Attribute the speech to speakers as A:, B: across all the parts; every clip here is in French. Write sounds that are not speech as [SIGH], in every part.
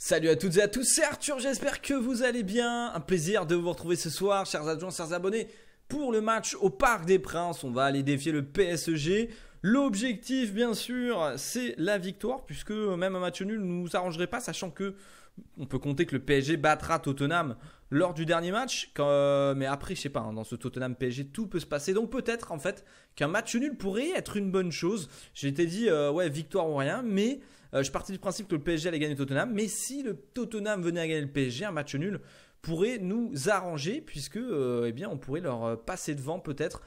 A: Salut à toutes et à tous, c'est Arthur, j'espère que vous allez bien. Un plaisir de vous retrouver ce soir, chers adjoints, chers abonnés, pour le match au Parc des Princes. On va aller défier le PSG. L'objectif, bien sûr, c'est la victoire, puisque même un match nul ne nous arrangerait pas, sachant que on peut compter que le PSG battra Tottenham lors du dernier match. Euh, mais après, je sais pas, hein, dans ce Tottenham PSG, tout peut se passer. Donc peut-être, en fait, qu'un match nul pourrait être une bonne chose. J'étais dit, euh, ouais, victoire ou rien, mais euh, je partais du principe que le PSG allait gagner le Tottenham, mais si le Tottenham venait à gagner le PSG, un match nul pourrait nous arranger puisque euh, eh bien on pourrait leur passer devant peut-être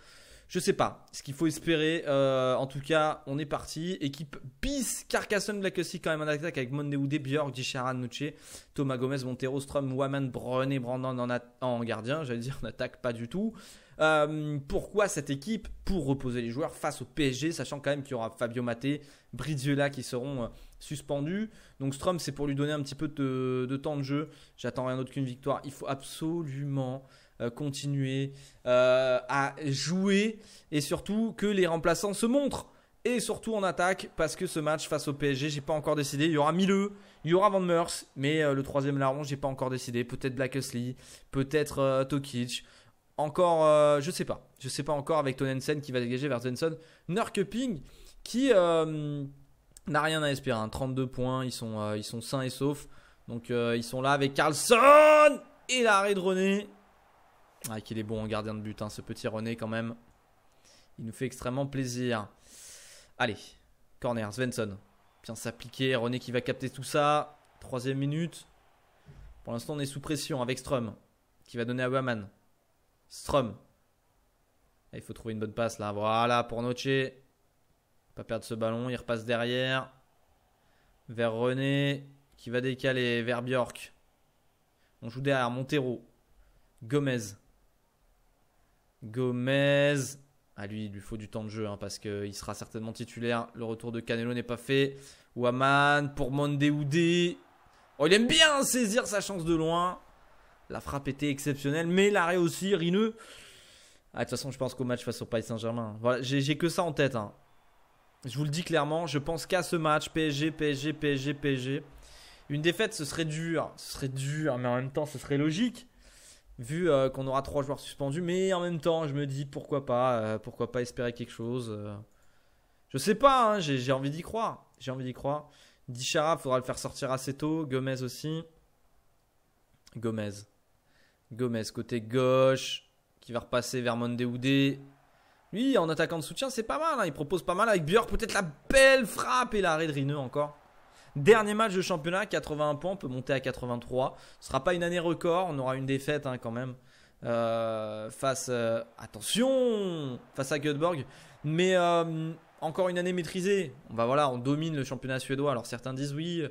A: je sais pas ce qu'il faut espérer. Euh, en tout cas, on est parti. Équipe bis Carcassonne Black quand même en attaque avec Mondewoude, Björk, Dicharan Nucci, Thomas Gomez, Montero, Strom, Waman, Brené, Brandon en, gardien. J'allais dire on attaque, pas du tout. Euh, pourquoi cette équipe Pour reposer les joueurs face au PSG, sachant quand même qu'il y aura Fabio Maté, Bridziola qui seront euh, suspendus. Donc Strom, c'est pour lui donner un petit peu de temps de jeu. J'attends rien d'autre qu'une victoire. Il faut absolument euh, continuer euh, à jouer et surtout que les remplaçants se montrent et surtout en attaque parce que ce match face au PSG, j'ai pas encore décidé. Il y aura Milleux, il y aura Van Meurs, mais euh, le troisième larron, j'ai pas encore décidé. Peut-être Blackesley, peut-être Tokic. Encore, je sais pas. Je sais pas encore avec Tonensen qui va dégager vers Zenson. Ping qui n'a rien à espérer. 32 hein. points, ils sont, ils sont sains et saufs. Donc ils sont là avec Carlson et l'arrêt de René. Ah, qu'il est bon en gardien de but, hein, ce petit René quand même. Il nous fait extrêmement plaisir. Allez, corner, Svensson. Bien s'appliquer, René qui va capter tout ça. Troisième minute. Pour l'instant, on est sous pression avec Strum, qui va donner à Waman. Strum. il faut trouver une bonne passe là. Voilà, pour Noche. Pas perdre ce ballon, il repasse derrière. Vers René, qui va décaler vers Bjork. On joue derrière Montero. Gomez. Gomez. À ah, lui, il lui faut du temps de jeu hein, parce qu'il sera certainement titulaire. Le retour de Canelo n'est pas fait. Waman pour Mondeoudé. Oh, il aime bien saisir sa chance de loin. La frappe était exceptionnelle, mais l'arrêt aussi, rineux. Ah, de toute façon, je pense qu'au match face au Paris Saint-Germain. Hein. Voilà, j'ai que ça en tête. Hein. Je vous le dis clairement, je pense qu'à ce match, PSG, PSG, PSG, PSG. Une défaite, ce serait dur. Ce serait dur, mais en même temps, ce serait logique vu euh, qu'on aura trois joueurs suspendus. Mais en même temps, je me dis pourquoi pas, euh, pourquoi pas espérer quelque chose. Euh. Je sais pas, hein, j'ai envie d'y croire. J'ai envie d'y croire. Dichara, faudra le faire sortir assez tôt. Gomez aussi. Gomez. Gomez, côté gauche, qui va repasser vers Mondehoudé Lui, en attaquant de soutien, c'est pas mal. Hein. Il propose pas mal avec Björk. Peut-être la belle frappe et la de encore. Dernier match de championnat, 81 points, on peut monter à 83. Ce sera pas une année record, on aura une défaite hein, quand même. Euh, face, euh, attention, face à Göteborg. Mais euh, encore une année maîtrisée. On va voilà, on domine le championnat suédois. Alors certains disent oui,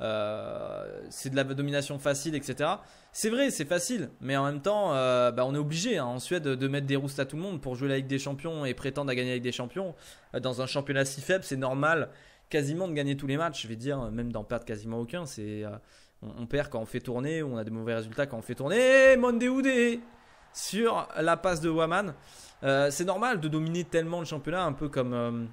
A: c'est de la domination facile, etc. C'est vrai, c'est facile, mais en même temps, bah, on est obligé hein, en Suède de mettre des roustes à tout le monde pour jouer la Ligue des Champions et prétendre à gagner avec des Champions. Dans un championnat si faible, c'est normal quasiment de gagner tous les matchs. Je vais dire, même d'en perdre quasiment aucun. C'est, euh, on, perd quand on fait tourner, on a des mauvais résultats quand on fait tourner. ou sur la passe de Waman. Euh, c'est normal de dominer tellement le championnat, un peu comme, euh,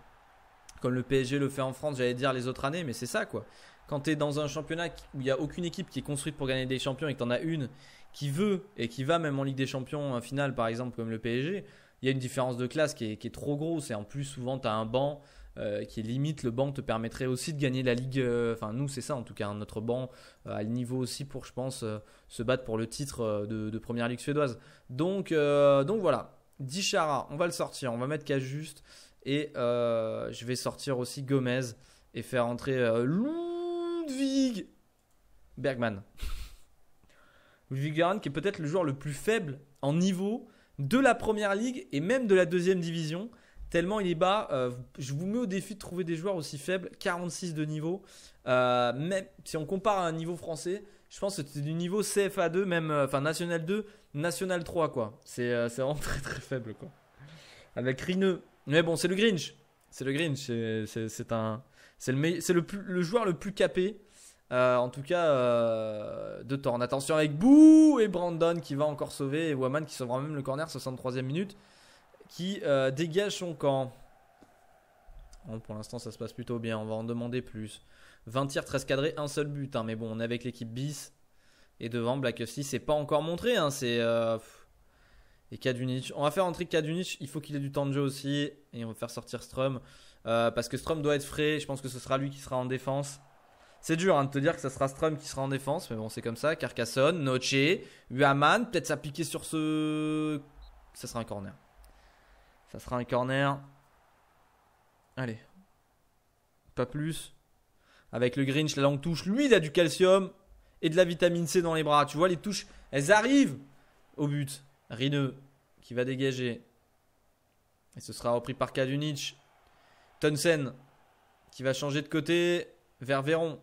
A: comme le PSG le fait en France, j'allais dire les autres années, mais c'est ça quoi. Quand tu es dans un championnat où il n'y a aucune équipe qui est construite pour gagner des champions et que tu en as une qui veut et qui va même en Ligue des Champions finale par exemple comme le PSG, il y a une différence de classe qui est, qui est trop grosse et en plus souvent tu as un banc euh, qui est limite le banc te permettrait aussi de gagner la ligue. Euh, enfin, nous, c'est ça en tout cas. Hein, notre banc euh, a le niveau aussi pour, je pense, se battre pour le titre de, première ligue suédoise. Donc, donc voilà. Dichara, on va le sortir. On va mettre juste. Et je vais sortir aussi Gomez et faire entrer Ludwig Bergman. [LAUGHS] Bergman qui est peut-être le joueur le plus faible en niveau de la première ligue et même de la deuxième division tellement il est bas. Euh, je vous mets au défi de trouver des joueurs aussi faibles, 46 de niveau. Euh, Mais si on compare à un niveau français, je pense que c'est du niveau CFA2, même, euh, enfin National 2, National 3, quoi. C'est vraiment [LAUGHS] très très faible, quoi. Avec Rineux. Mais bon, c'est le Grinch. C'est le Grinch. C'est un. le, c'est le, joueur le plus capé, en tout cas, de en Attention avec Bou et Brandon qui va encore sauver, et Waman qui sauvera même le corner, 63e minute qui euh, dégage son camp. Bon, oh, pour l'instant, ça se passe plutôt bien. On va en demander plus. 20 tirs, 13 cadrés, un seul but. Hein, mais bon, on est avec l'équipe bis. Et devant, Black 6 c'est pas encore montré. Hein, c'est. Euh, et Kadunich On va faire entrer Kadunich Il faut qu'il ait du temps de jeu aussi. Et on va faire sortir Strum. Euh, parce que Strum doit être frais. Je pense que ce sera lui qui sera en défense. C'est dur hein, de te dire que ce sera Strum qui sera en défense. Mais bon, c'est comme ça. Carcassonne, Noche, Uaman. Peut-être s'appliquer sur ce. Ça sera un corner. Ça sera un corner. Allez. Pas plus. Avec le Grinch, la longue touche. Lui, il a du calcium et de la vitamine C dans les bras. Tu vois, les touches, elles arrivent au but. Rineux qui va dégager. Et ce sera repris par Kadunic. Tonsen qui va changer de côté vers Véron.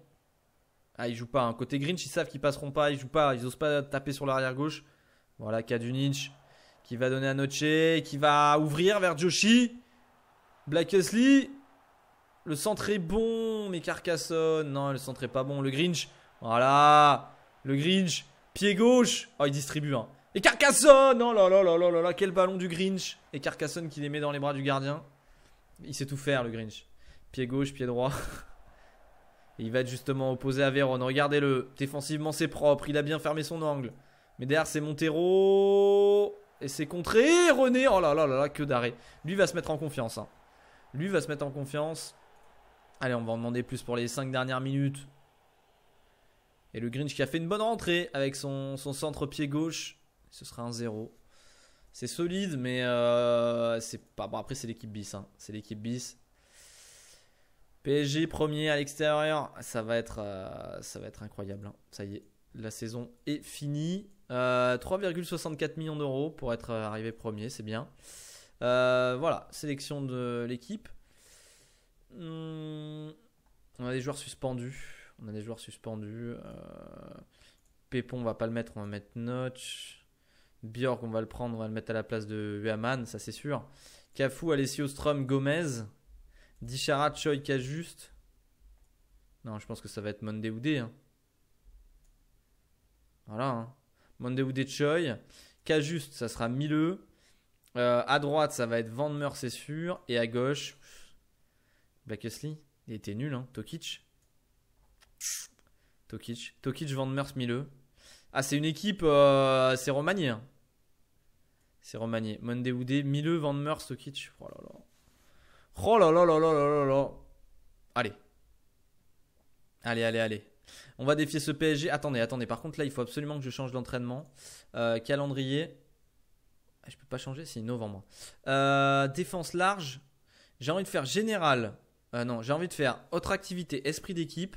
A: Ah, ils joue pas. Hein. Côté Grinch, ils savent qu'ils passeront pas. Ils jouent pas. Ils osent pas taper sur l'arrière gauche. Voilà, Kadunic qui va donner à Noche, qui va ouvrir vers Joshi. Blackesley. Le centre est bon, mais Carcassonne. Non, le centre est pas bon. Le Grinch. Voilà. Le Grinch. Pied gauche. Oh, il distribue. Hein. Et Carcassonne. Oh là là là là là là. Quel ballon du Grinch. Et Carcassonne qui les met dans les bras du gardien. Il sait tout faire, le Grinch. Pied gauche, pied droit. [LAUGHS] Et il va être justement opposé à Véron. Regardez-le. Défensivement, c'est propre. Il a bien fermé son angle. Mais derrière, c'est Montero. Et c'est contré. René, oh là là là là, que d'arrêt. Lui va se mettre en confiance. Hein. Lui va se mettre en confiance. Allez, on va en demander plus pour les 5 dernières minutes. Et le Grinch qui a fait une bonne rentrée avec son, centre pied gauche. Ce sera un 0. C'est solide, mais euh, c'est pas. Bon, après, c'est l'équipe bis. Hein. C'est l'équipe bis. PSG premier à l'extérieur. Ça va être, euh, ça va être incroyable. Hein. Ça y est, la saison est finie. 3,64 euh, millions d'euros pour être euh, arrivé premier, c'est bien. Euh, voilà, sélection de l'équipe. Hmm, on a des joueurs suspendus. On a des joueurs suspendus. Pépon, on va pas le mettre, on va mettre Notch. Bjork, on va le prendre, on va le mettre à la place de Uaman, ça c'est sûr. Cafu, Alessio Strom, Gomez. Dichara, Choi, Kajuste. Non, je pense que ça va être Monde ou hein. Voilà. Hein. Mandeu Choi, Cas ça sera Milleux. Euh, à droite, ça va être Van Meurs, c'est sûr. Et à gauche, Blackesley, il était nul, hein. Tokic. Tokic. Tokic, Van Meurs, Ah, c'est une équipe, euh, c'est remanié. Hein. C'est remanié. Mondeoudé, Milleux, Van Meurs, Tokic. Oh là là. Oh là là là là là là là. Allez. Allez, allez, allez. On va défier ce PSG. Attendez, attendez. Par contre, là, il faut absolument que je change d'entraînement. Euh, calendrier. Ah, je peux pas changer, c'est novembre. Euh, défense large. J'ai envie de faire général. Euh, non, j'ai envie de faire autre activité, esprit d'équipe.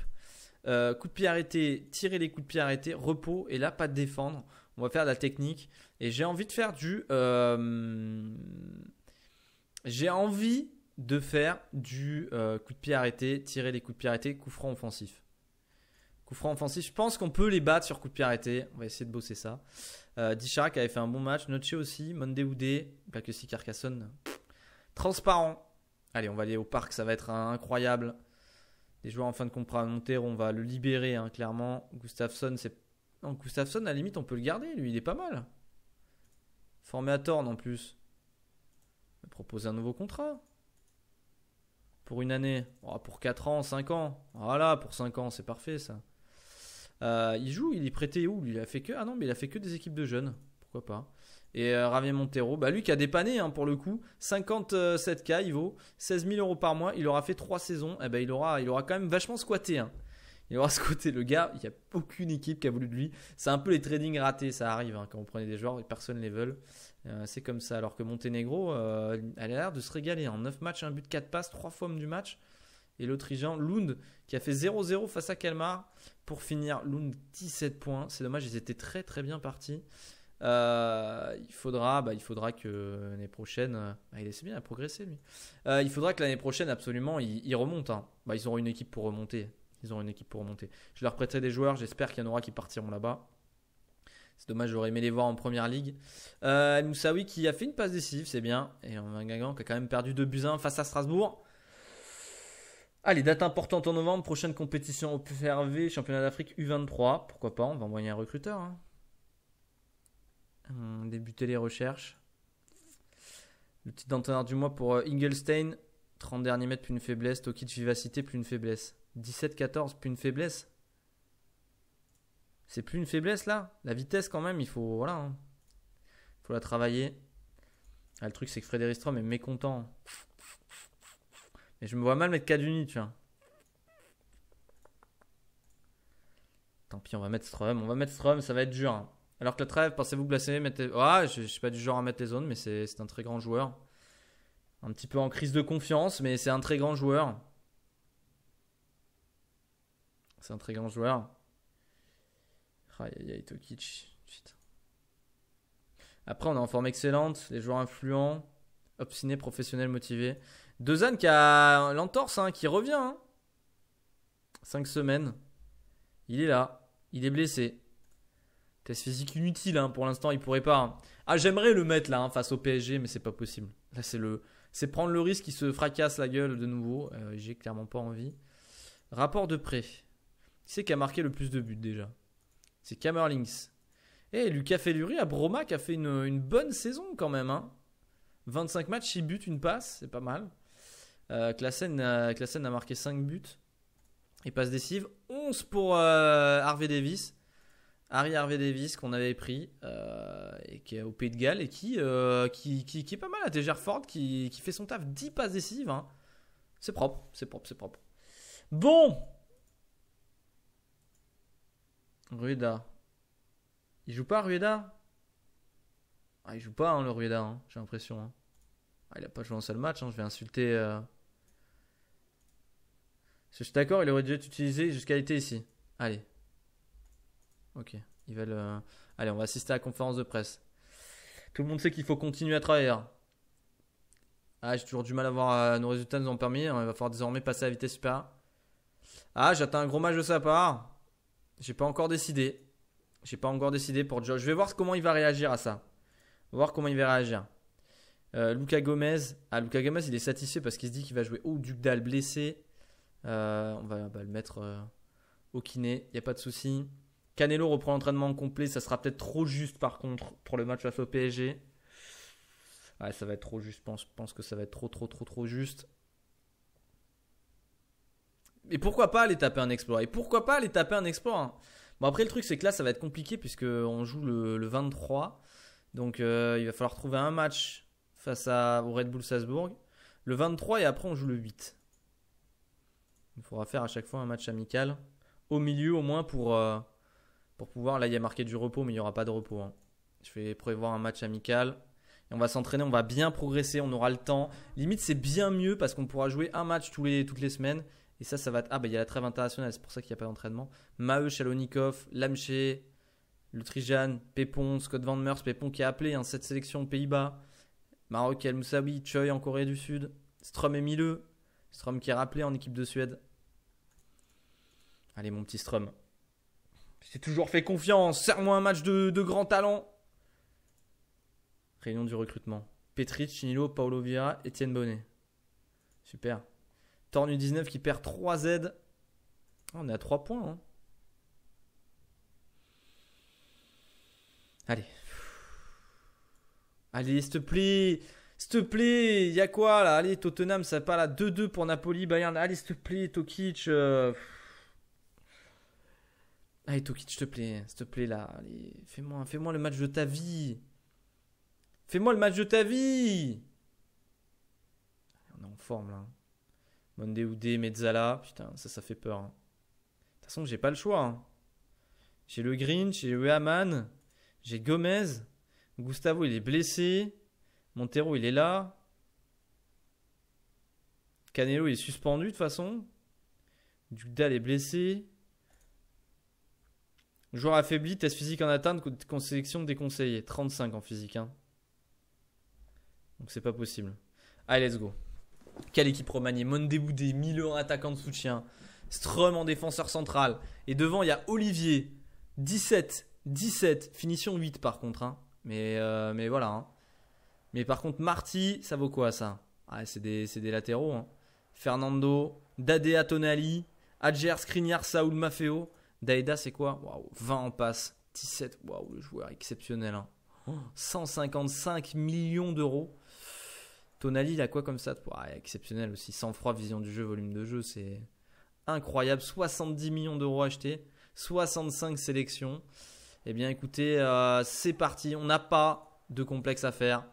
A: coup de pied arrêté, tirer les coups de pied arrêtés, repos. Et là, pas de défendre. On va faire de la technique. Et j'ai envie de faire du. j'ai envie de faire du coup de pied arrêté, tirer les coups de pied arrêtés, coup franc offensif. Coup franc offensif, je pense qu'on peut les battre sur coup de pied arrêté. On va essayer de bosser ça. Euh, Dicharac avait fait un bon match. Noche aussi. ou Oudé. Pas que si Carcassonne. Transparent. Allez, on va aller au parc. Ça va être incroyable. Des joueurs en fin de contrat à monter. On va le libérer, hein, clairement. Gustafsson, c'est. Non, Gustafsson, à la limite, on peut le garder. Lui, il est pas mal. Formé à Thorn en plus. Proposer un nouveau contrat. Pour une année. Oh, pour 4 ans, 5 ans. Voilà, pour 5 ans, c'est parfait ça. Euh, il joue, il est prêté où Il a fait que. Ah non, mais il a fait que des équipes de jeunes. Pourquoi pas et euh, Ravier Montero, bah lui qui a dépanné hein, pour le coup, 57K il vaut, 16 000 euros par mois, il aura fait 3 saisons, et eh ben il aura, il aura quand même vachement squatté. Hein. Il aura [LAUGHS] squatté le gars, il n'y a aucune équipe qui a voulu de lui. C'est un peu les trading ratés, ça arrive hein, quand vous prenez des joueurs et personne ne les veut. Euh, c'est comme ça, alors que Montenegro, elle a l'air de se régaler en hein. 9 matchs, un but, 4 passes, 3 fois du match et l'Autrichien Lund qui a fait 0-0 face à Kalmar. Pour finir, Lund 17 points. C'est dommage, ils étaient très très bien partis. Euh, il faudra, bah, il faudra que l'année prochaine, euh, bah, il essaie bien à progresser lui. Euh, il faudra que l'année prochaine, absolument, ils, remonte. remontent. Hein. Bah, ils auront une équipe pour remonter. Ils auront une équipe pour remonter. Je leur prêterai des joueurs. J'espère qu'il y en aura qui partiront là-bas. C'est dommage, j'aurais aimé les voir en première ligue. Euh, Moussaoui qui a fait une passe décisive, c'est bien. Et en gagnant, qui a quand même perdu 2 buts 1 face à Strasbourg. Allez, ah, date dates en novembre, prochaine compétition au PFRV, championnat d'Afrique U23. Pourquoi pas, on va envoyer un recruteur. Hein. Hum, débuter les recherches. Le titre d'entraîneur du mois pour euh, Ingelstein, 30 derniers mètres, plus une faiblesse. de vivacité, plus une faiblesse. 17-14, plus une faiblesse. C'est plus une faiblesse là. La vitesse quand même, il faut, voilà, hein. faut la travailler. Ah, le truc, c'est que Frédéric Strom est mécontent. Et je me vois mal mettre Kaduni, tu vois. Tant pis, on va mettre Strum. On va mettre Strum, ça va être dur. Hein. Alors que le trêve, pensez-vous placer mettez... Ah, je, ne suis pas du genre à mettre les zones, mais c'est un très grand joueur. Un petit peu en crise de confiance, mais c'est un très grand joueur. C'est un très grand joueur. Aïe aïe Après, on est en forme excellente. Les joueurs influents, obstinés, professionnels, motivés. Dezan qui a l'entorse, hein, qui revient. Hein. Cinq semaines. Il est là. Il est blessé. Test physique inutile hein, pour l'instant, il pourrait pas. Ah, j'aimerais le mettre là face au PSG, mais c'est pas possible. Là, c'est le, c'est prendre le risque qu'il se fracasse la gueule de nouveau. Euh, j'ai clairement pas envie. Rapport de prêt. Qui c'est qui a marqué le plus de buts déjà C'est Kamerlings. Et eh, Lucas Felluri à Broma qui a fait une, bonne saison quand même. Hein. 25 matchs, il buts, une passe, c'est pas mal. Klaassen euh, euh, a, marqué 5 buts et passe décisive. 11 pour euh, Harvey Davis. Harry Harvey Davis qu'on avait pris et qui est au Pays de Galles et qui, qui, qui, est pas mal à Ford qui, qui fait son taf 10 passes décisives. Hein. C'est propre, c'est propre, c'est propre. Bon Rueda. Il joue pas Rueda ah, il joue pas hein, le Rueda, hein, j'ai l'impression. Ah, il a pas joué un seul match, je vais insulter je suis d'accord, il aurait dû être utilisé jusqu'à l'été ici. Allez. Ok. veulent. Allez, on va assister à la conférence de presse. Tout le monde sait qu'il faut continuer à travailler. Hein. Ah, j'ai toujours du mal à voir euh, nos résultats nous ont permis. Hein, il va falloir désormais passer à la vitesse supérieure. Ah, j'attends un gros match de sa part. J'ai pas encore décidé. J'ai pas encore décidé pour Joe. Je vais voir comment il va réagir à ça. voir comment il va réagir. Euh, Luca Gomez. Ah, Luca Gomez, il est satisfait parce qu'il se dit qu'il va jouer. Oh, Duc blessé. Euh, on va le mettre euh, au kiné, il n'y a pas de souci. Canelo reprend l'entraînement complet, ça sera peut-être trop juste par contre pour le match face au PSG. Ouais, ça va être trop juste, je pense, que ça va être trop, trop, trop, trop juste. Et pourquoi pas aller taper un exploit Et pourquoi pas aller taper un exploit hein? Bon, après, le truc, c'est que là, ça va être compliqué puisqu'on joue le, 23. Donc, euh, il va falloir trouver un match face à, au Red Bull Salzbourg. Le 23 et après, on joue le 8. Il faudra faire à chaque fois un match amical au milieu au moins pour, euh, pour pouvoir. Là, il y a marqué du repos, mais il n'y aura pas de repos. Hein. Je vais prévoir un match amical. Et on va s'entraîner, on va bien progresser, on aura le temps. Limite, c'est bien mieux parce qu'on pourra jouer un match tous les, toutes les semaines. Et ça, ça va Ah, bah, il y a la trêve internationale, c'est pour ça qu'il n'y a pas d'entraînement. Maheu, Chalonikov, Lamche, Lutrijan, Pépon, Scott Van Meurs, Pépon qui a appelé en hein, cette sélection Pays-Bas. Maroc, El Moussaoui, Choi en Corée du Sud, Strom et Mileux, Strom qui est rappelé en équipe de Suède. Allez, mon petit Strum. j'ai toujours fait confiance. Serre-moi un match de, grand talent. Réunion du recrutement. Petrit, Chinilo, Paolo Vieira, Etienne Bonnet. Super. Tornu 19 qui perd 3 Z. Ah, on est à 3 points. Hein. Allez. Allez, s'il te plaît. S'il te plaît. Il y a quoi là Allez, Tottenham, ça pas là. 2-2 pour Napoli, Bayern. Allez, s'il te plaît, Tokic. Euh, Allez, ah, Tokic, s'il te plaît, s'il te plaît, là. Allez, fais-moi fais moi le match de ta vie. Fais-moi le match de ta vie. On est en forme, là. Monde Mezzala. Putain, ça, ça fait peur. Hein. De toute façon, j'ai pas le choix. Hein. J'ai le Green, j'ai Weaman, j'ai Gomez. Gustavo, il est blessé. Montero, il est là. Canelo, il est suspendu, de toute façon. Dugdal est blessé. Joueur affaibli, test physique en atteinte, sélection déconseillée. 35 en physique. Hein. Donc c'est pas possible. Allez, let's go. Quelle équipe romanier? Mondeboudé, mille en attaquant de soutien. Strum en défenseur central. Et devant, il y a Olivier. 17, 17. Finition 8 par contre. Hein. Mais, euh, mais voilà. Hein. Mais par contre, Marty, ça vaut quoi ça ah, C'est des, latéraux. Hein. Fernando, Dadea Tonali, Adjer, Skriniar, Saoul Maffeo. Daeda c'est quoi Waouh, 20 en passe, 17, waouh, le joueur exceptionnel. 155 hein. millions d'euros. Tonali, il a quoi comme ça waouh, Exceptionnel aussi. Sans froid, vision du jeu, volume de jeu, c'est incroyable. 70 millions d'euros achetés, 65 sélections. Eh bien, écoutez, euh, c'est parti. On n'a pas de complexe à faire.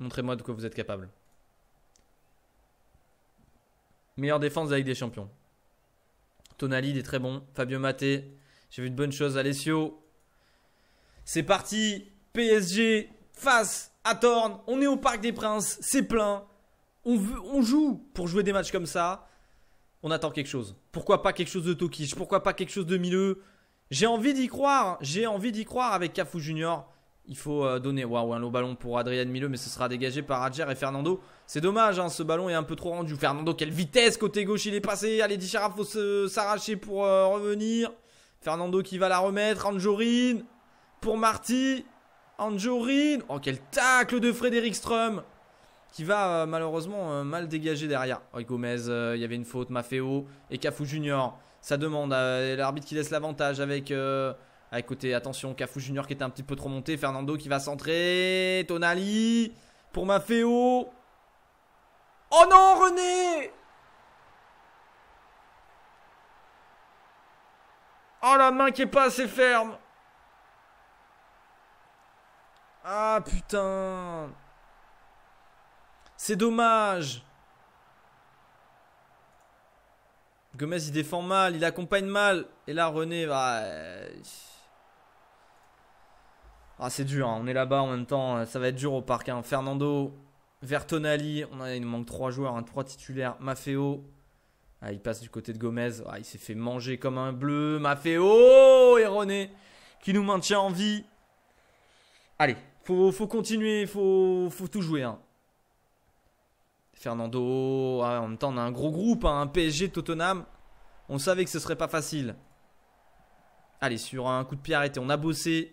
A: Montrez-moi de quoi vous êtes capable. Meilleure défense de des Champions. Tonali, est très bon. Fabio Maté, j'ai vu de bonnes choses. Alessio. C'est parti. PSG face à Torn. On est au Parc des Princes. C'est plein. On, on joue pour jouer des matchs comme ça. On attend quelque chose. Pourquoi pas quelque chose de Tokich Pourquoi pas quelque chose de Mileux J'ai envie d'y croire. J'ai envie d'y croire avec Cafu Junior il faut euh, donner. Waouh, un long ballon pour Adrien Mileux, mais ce sera dégagé par Adjer et Fernando. C'est dommage, hein, ce ballon est un peu trop rendu. Fernando, quelle vitesse côté gauche, il est passé. Allez, il faut s'arracher pour euh, revenir. Fernando qui va la remettre. Anjorin pour Marty. Anjorin. Oh, quel tacle de Frédéric Strum qui va euh, malheureusement mal dégager derrière. Oh, Gomez, il y avait une faute. Mafeo et Cafu Junior. Ça demande l'arbitre qui laisse l'avantage avec. Ah, écoutez, attention, Cafou Junior qui était un petit peu trop monté. Fernando qui va centrer. Tonali pour Maféo. Oh non, René Oh la main qui est pas assez ferme Ah putain C'est dommage Gomez il défend mal, il accompagne mal. Et là René va. Bah, euh, ah, c'est dur, hein. on est là-bas en même temps, euh, ça va être dur au parc. Hein. Fernando, Vertonali, on il nous manque trois joueurs, 3 hein, titulaires. Maffeo, ah, il passe du côté de Gomez, ah, il s'est fait manger comme un bleu. Maffeo et qui nous maintient en vie. Allez, faut, faut continuer, faut, faut tout jouer. Fernando, ah, en même temps on a un gros groupe, un PSG Tottenham. On savait que ce serait pas facile. Allez, sur un coup de pied arrêté, on a bossé.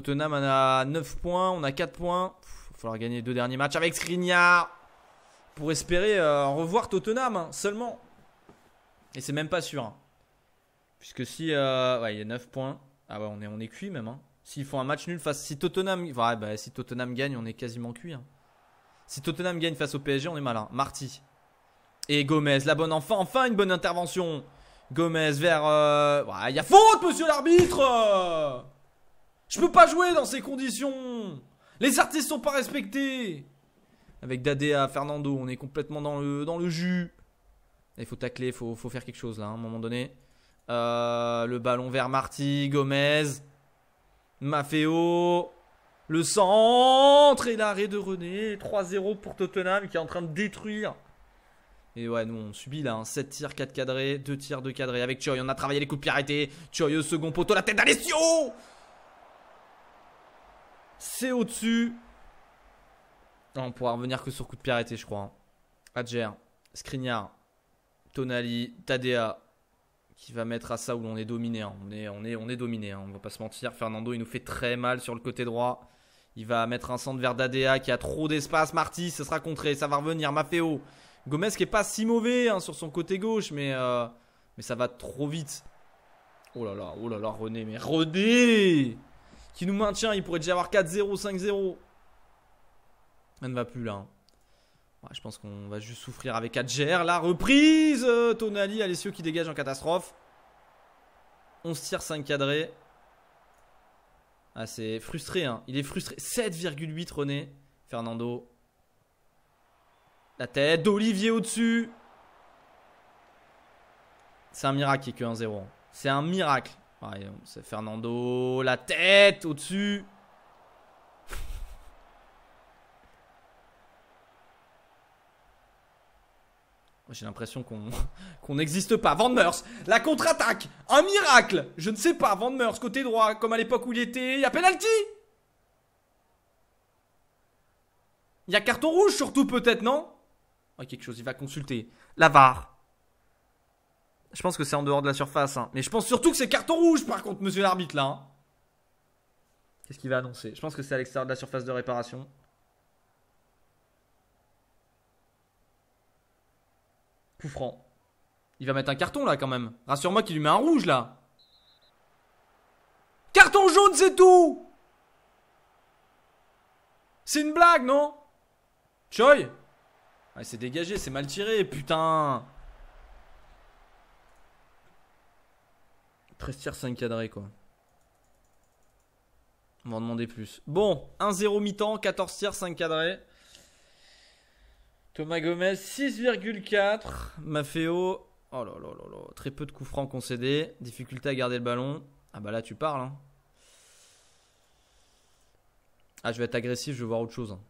A: Tottenham en a 9 points, on a 4 points. Il va falloir gagner les deux derniers matchs avec Skriniar pour espérer euh, revoir Tottenham hein, seulement. Et c'est même pas sûr. Hein. Puisque si. Euh, ouais, il y a 9 points. Ah ouais, on est, on est cuit même. Hein. S'ils font un match nul face. Si Tottenham. Ouais, bah, si Tottenham gagne, on est quasiment cuit. Hein. Si Tottenham gagne face au PSG, on est malin. Marty. Et Gomez, la bonne enfant. Enfin, une bonne intervention. Gomez vers. Euh, ouais, il y a faute, monsieur l'arbitre! Je peux pas jouer dans ces conditions. Les artistes sont pas respectés. Avec Dadea, Fernando, on est complètement dans le, dans le jus. Il faut tacler, il faut, faire quelque chose là, hein, à un moment donné. Euh, le ballon vers Marty, Gomez, Maffeo. Le centre et l'arrêt de René. 3-0 pour Tottenham qui est en train de détruire. Et ouais, nous on subit là, 7 hein, tirs, 4 cadrés, 2 tirs, 2 cadrés. Avec y on a travaillé les coups de pied arrêtés. au second poteau, la tête d'Alessio c'est au-dessus. On pourra revenir que sur coup de pierre arrêté, je crois. Hein. Adjer, Skriniar, Tonali, Tadea, qui va mettre à ça où l'on est dominé. Hein. On est, on est, on est dominé, hein. on va pas se mentir. Fernando, il nous fait très mal sur le côté droit. Il va mettre un centre vers Tadea qui a trop d'espace. Marty, ça sera contré, ça va revenir. Maffeo. Gomez qui est pas si mauvais sur son côté gauche, mais, euh, mais ça va trop vite. Oh là là, oh là là, René, mais René qui nous maintient. Il pourrait déjà avoir 4-0, 5-0. Elle ne va plus là. Hein. je pense qu'on va juste souffrir avec Adjer. La reprise euh, Tonali, Alessio qui dégage en catastrophe. On se tire 5 cadrés. Ah, c'est frustré, hein. il est frustré. 7,8 René. Fernando. La tête d'Olivier au-dessus. C'est un miracle qu'il n'y ait que 1-0. Hein. C'est un miracle c'est Fernando. La tête au-dessus. [LAUGHS] J'ai l'impression [LAUGHS] qu'on n'existe pas. Van Meurs, la contre-attaque, un miracle. Je ne sais pas, Van Meurs, côté droit, comme à l'époque où il était. Il y a penalty. Il y a carton rouge surtout peut-être, non oh, Quelque chose, il va consulter. La je pense que c'est en dehors de la surface. Hein. Mais je pense surtout que c'est carton rouge, par contre, monsieur l'arbitre, là. Hein. Qu'est-ce qu'il va annoncer Je pense que c'est à l'extérieur de la surface de réparation. Coup franc. Il va mettre un carton, là, quand même. Rassure-moi qu'il lui met un rouge, là. Carton jaune, c'est tout C'est une blague, non Choi ah, C'est dégagé, c'est mal tiré, putain 13 tirs 5 cadrés, quoi. On va en demander plus. Bon, 1-0 mi-temps, 14 tirs, 5 cadrés. Thomas Gomez, 6,4. Maffeo, oh là là là là, très peu de coups francs concédés. Difficulté à garder le ballon. Ah bah là, tu parles. Hein. Ah, je vais être agressif, je vais voir autre chose. Hein.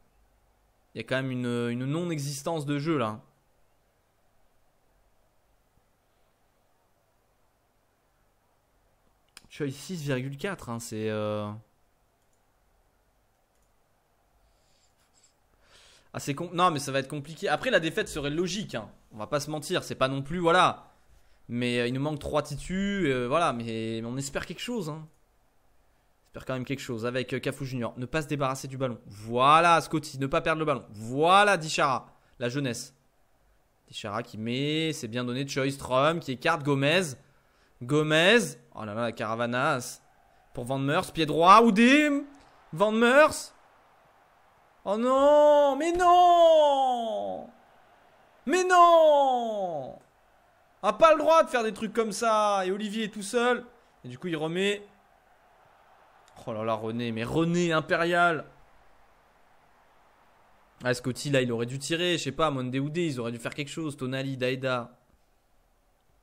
A: Il y a quand même une non-existence de jeu là. Choice 6,4, hein, c'est... Euh, ah, c'est Non, mais ça va être compliqué. Après, la défaite serait logique. Hein. On va pas se mentir. C'est pas non plus. Voilà. Mais euh, il nous manque 3 titus. Euh, voilà. Mais, on espère quelque chose. Hein. On espère quand même quelque chose. Avec Cafu Junior. Ne pas se débarrasser du ballon. Voilà, Scotty. Ne pas perdre le ballon. Voilà, Dichara. La jeunesse. Dichara qui met. C'est bien donné. Choice Trump, qui écarte Gomez. Gomez. Oh là là, Caravanas. Pour Van Meurs, pied droit. Oudim. Van Meurs. Oh non Mais non Mais non A pas le droit de faire des trucs comme ça. Et Olivier est tout seul. Et du coup, il remet. Oh là là, René. Mais René, impérial. Ah, Scotty, là, il aurait dû tirer. Je sais pas, Oudé ils auraient dû faire quelque chose. Tonali, Daida.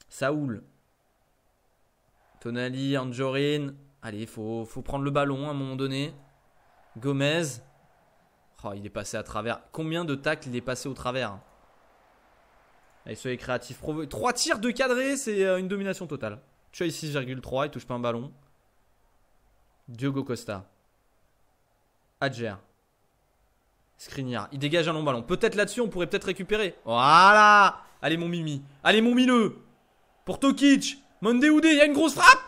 A: Saoul. Tonali, Anjorin. Allez, il faut, prendre le ballon à un moment donné. Gomez. Oh, il est passé à travers. Combien de tacles il est passé au travers Allez, soyez créatifs. Trois tirs de cadré, c'est euh, une domination totale. Tu as 6,3, il touche pas un ballon. Diogo Costa. Adger. Skriniar. Il dégage un long ballon. Peut-être là-dessus, on pourrait peut-être récupérer. Voilà Allez, mon Mimi. Allez, mon Mileux. Pour Tokic. Monday Oudé, il y a une grosse frappe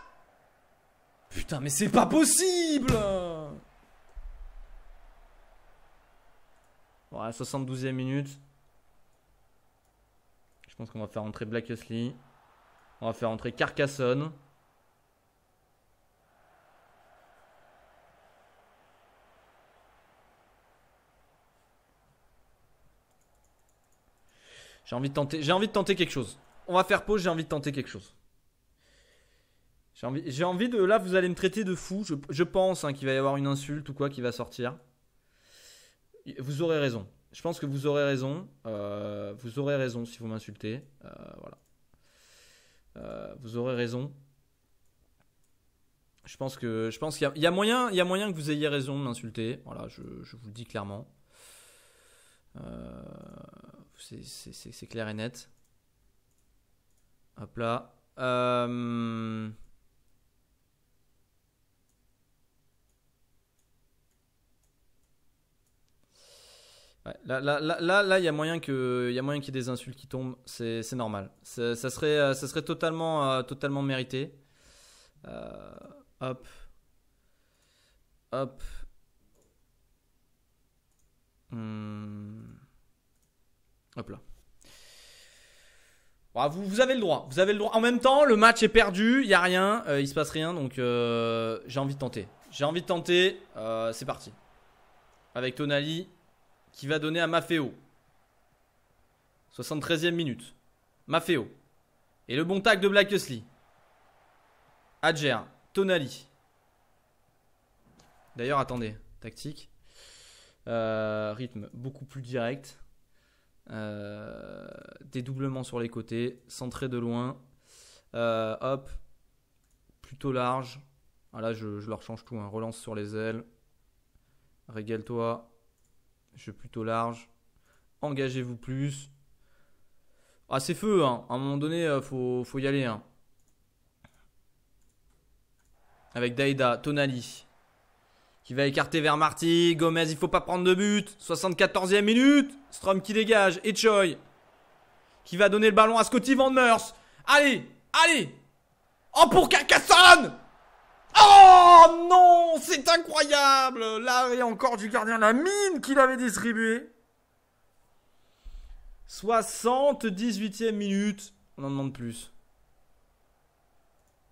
A: Putain, mais c'est pas possible Voilà 72 e minute. Je pense qu'on va faire entrer Black On va faire entrer Carcassonne. J'ai envie de tenter, j'ai envie de tenter quelque chose. On va faire pause, j'ai envie de tenter quelque chose. J'ai envie, de. Là, vous allez me traiter de fou. Je, pense hein, qu'il va y avoir une insulte ou quoi qui va sortir. Vous aurez raison. Je pense que vous aurez raison. Euh, vous aurez raison si vous m'insultez. Euh, voilà. Euh, vous aurez raison. Je pense que je pense qu'il y, a moyen, il y moyen que vous ayez raison de m'insulter. Voilà, je, je, vous le dis clairement. c'est clair et net. Hop là. Euh... là, là, là, là, il y a moyen que, il y a moyen qu'il y ait des insultes qui tombent. C'est, normal. Ça serait, euh, ça serait totalement, euh, totalement mérité. Euh, hop, hop. Hmm. Hop là. vous, avez le droit. Vous avez le droit. En même temps, le match est perdu. Il y a rien. il se passe rien. Donc, j'ai envie de tenter. J'ai envie de tenter. c'est parti. Avec Tonali, qui va donner à Maffeo. 73e minute. Maffeo. Et le bon tag de Blackesley. Adger. Tonali. D'ailleurs, attendez. Tactique. Euh, rythme beaucoup plus direct. Euh, dédoublement sur les côtés. Centré de loin. Euh, hop. Plutôt large. Ah là, je, leur change tout. un hein. Relance sur les ailes. Régale-toi. Je suis plutôt large. Engagez-vous plus. Ah, c'est feu, hein. À un moment donné, euh, faut, faut y aller, hein. Avec Daida, Tonali. Qui va écarter vers Marty. Gomez, il faut pas prendre de but. 74e minute. Strom qui dégage. Et Choi. Qui va donner le ballon à Scotty Van Meurs. Allez, allez. Oh pour Carcassonne! Oh non C'est incroyable L'arrêt encore du gardien La mine qu'il avait distribué. 78e minute. On en demande plus.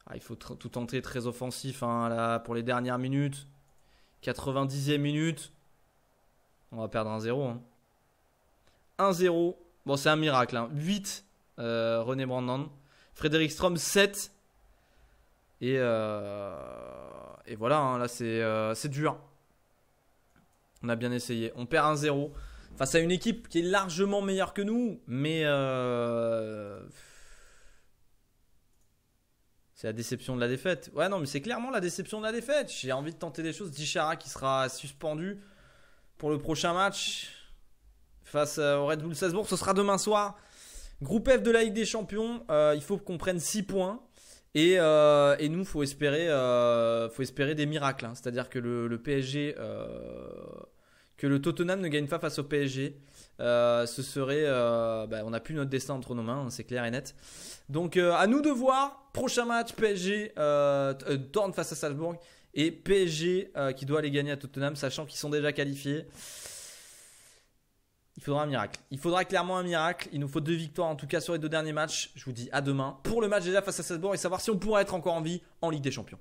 A: Ah, il faut tout tenter, très offensif hein, là, pour les dernières minutes. 90e minute. On va perdre 1-0. 1-0. Hein. Bon, c'est un miracle. 8, hein. euh, René Brandon. Frédéric Strom, 7. Euh, et, voilà, hein, là euh, c'est dur. On a bien essayé. On perd 1-0 face à une équipe qui est largement meilleure que nous, mais euh, c'est la déception de la défaite. Ouais, non, mais c'est clairement la déception de la défaite. J'ai envie de tenter des choses. Dichara qui sera suspendu pour le prochain match face au Red Bull Salzbourg. Ce sera demain soir. Groupe F de la Ligue des Champions. il faut qu'on prenne 6 points. Et, euh, et nous, faut espérer, euh, faut espérer des miracles. Hein. C'est-à-dire que le, le PSG, euh, que le Tottenham ne gagne pas face au PSG, euh, ce serait, euh, bah, on n'a plus notre destin entre nos mains, hein, c'est clair et net. Donc, euh, à nous de voir. Prochain match PSG Torne face à Salzbourg et PSG qui doit aller gagner à Tottenham, sachant qu'ils sont déjà qualifiés. Il faudra un miracle. Il faudra clairement un miracle. Il nous faut deux victoires, en tout cas sur les deux derniers matchs. Je vous dis à demain pour le match déjà face à Salzbourg et savoir si on pourra être encore en vie en Ligue des Champions.